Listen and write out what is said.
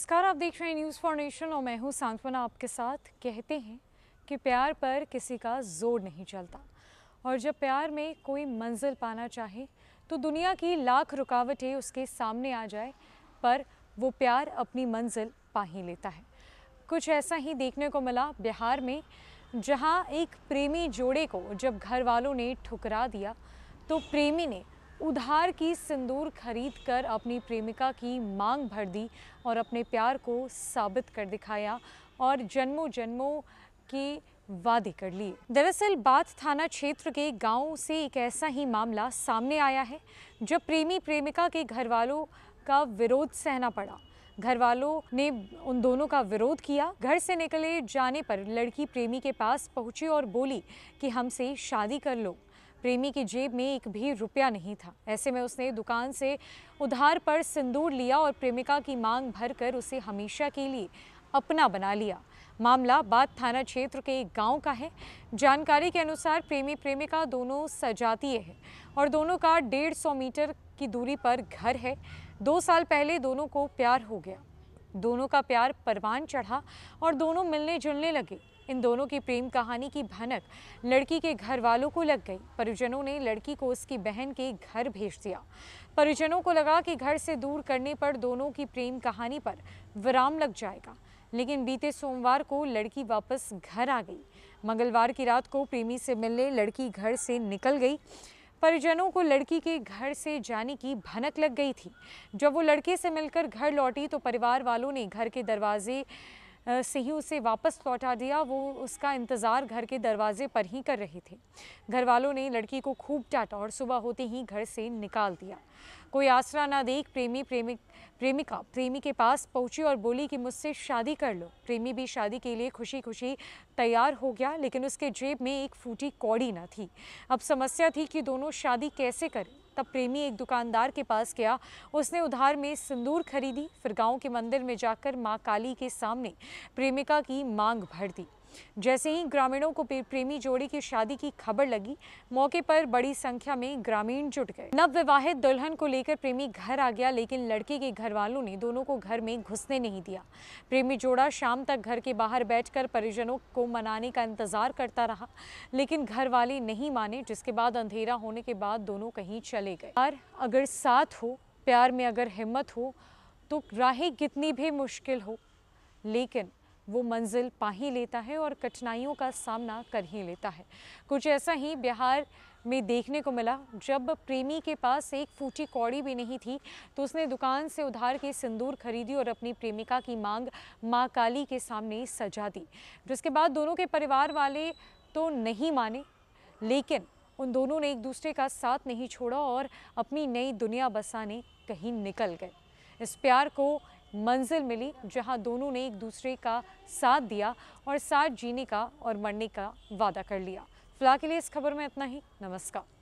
नमस्कार आप देख रहे हैं न्यूज़ फॉर नेशन और मैं हूँ सांत्वना आपके साथ कहते हैं कि प्यार पर किसी का जोर नहीं चलता और जब प्यार में कोई मंजिल पाना चाहे तो दुनिया की लाख रुकावटें उसके सामने आ जाए पर वो प्यार अपनी मंजिल पा ही लेता है कुछ ऐसा ही देखने को मिला बिहार में जहाँ एक प्रेमी जोड़े को जब घर वालों ने ठुकरा दिया तो प्रेमी ने उधार की सिंदूर खरीद कर अपनी प्रेमिका की मांग भर दी और अपने प्यार को साबित कर दिखाया और जन्मों जन्मों की वादे कर लिए दरअसल बाथ थाना क्षेत्र के गांव से एक ऐसा ही मामला सामने आया है जब प्रेमी प्रेमिका के घर वालों का विरोध सहना पड़ा घर वालों ने उन दोनों का विरोध किया घर से निकले जाने पर लड़की प्रेमी के पास पहुंची और बोली कि हमसे शादी कर लो प्रेमी की जेब में एक भी रुपया नहीं था ऐसे में उसने दुकान से उधार पर सिंदूर लिया और प्रेमिका की मांग भरकर उसे हमेशा के लिए अपना बना लिया मामला बाद थाना क्षेत्र के एक गांव का है जानकारी के अनुसार प्रेमी प्रेमिका दोनों सजातीय है और दोनों का डेढ़ सौ मीटर की दूरी पर घर है दो साल पहले दोनों को प्यार हो गया दोनों का प्यार परवान चढ़ा और दोनों मिलने जुलने लगे इन दोनों की प्रेम कहानी की भनक लड़की के घर वालों को लग गई परिजनों ने लड़की को उसकी बहन के घर भेज दिया परिजनों को लगा कि घर से दूर करने पर दोनों की प्रेम कहानी पर विराम लग जाएगा लेकिन बीते सोमवार को लड़की वापस घर आ गई मंगलवार की रात को प्रेमी से मिलने लड़की घर से निकल गई परिजनों को लड़की के घर से जाने की भनक लग गई थी जब वो लड़के से मिलकर घर लौटी तो परिवार वालों ने घर के दरवाजे से ही उसे वापस लौटा दिया वो उसका इंतज़ार घर के दरवाजे पर ही कर रहे थे घर वालों ने लड़की को खूब डांटा और सुबह होते ही घर से निकाल दिया कोई आसरा ना देख प्रेमी प्रेमिक प्रेमिका प्रेमी के पास पहुंची और बोली कि मुझसे शादी कर लो प्रेमी भी शादी के लिए खुशी खुशी तैयार हो गया लेकिन उसके जेब में एक फूटी कौड़ी ना थी अब समस्या थी कि दोनों शादी कैसे करें तब प्रेमी एक दुकानदार के पास गया उसने उधार में सिंदूर खरीदी फिर गांव के मंदिर में जाकर माँ काली के सामने प्रेमिका की मांग भर दी जैसे ही ग्रामीणों को प्रेमी जोड़ी की शादी की खबर लगी मौके पर बड़ी संख्या में ग्रामीण जुट गए नवविवाहित दुल्हन को लेकर प्रेमी घर आ गया लेकिन लड़के के घर वालों ने दोनों को घर में घुसने नहीं दिया प्रेमी जोड़ा शाम तक घर के बाहर बैठकर परिजनों को मनाने का इंतजार करता रहा लेकिन घर वाले नहीं माने जिसके बाद अंधेरा होने के बाद दोनों कहीं चले गए और अगर साथ हो प्यार में अगर हिम्मत हो तो राहें कितनी भी मुश्किल हो लेकिन वो मंजिल पा ही लेता है और कठिनाइयों का सामना कर ही लेता है कुछ ऐसा ही बिहार में देखने को मिला जब प्रेमी के पास एक फूटी कौड़ी भी नहीं थी तो उसने दुकान से उधार के सिंदूर खरीदी और अपनी प्रेमिका की मांग माँ काली के सामने सजा दी जिसके बाद दोनों के परिवार वाले तो नहीं माने लेकिन उन दोनों ने एक दूसरे का साथ नहीं छोड़ा और अपनी नई दुनिया बसाने कहीं निकल गए इस प्यार को मंजिल मिली जहां दोनों ने एक दूसरे का साथ दिया और साथ जीने का और मरने का वादा कर लिया फिलहाल के लिए इस खबर में इतना ही नमस्कार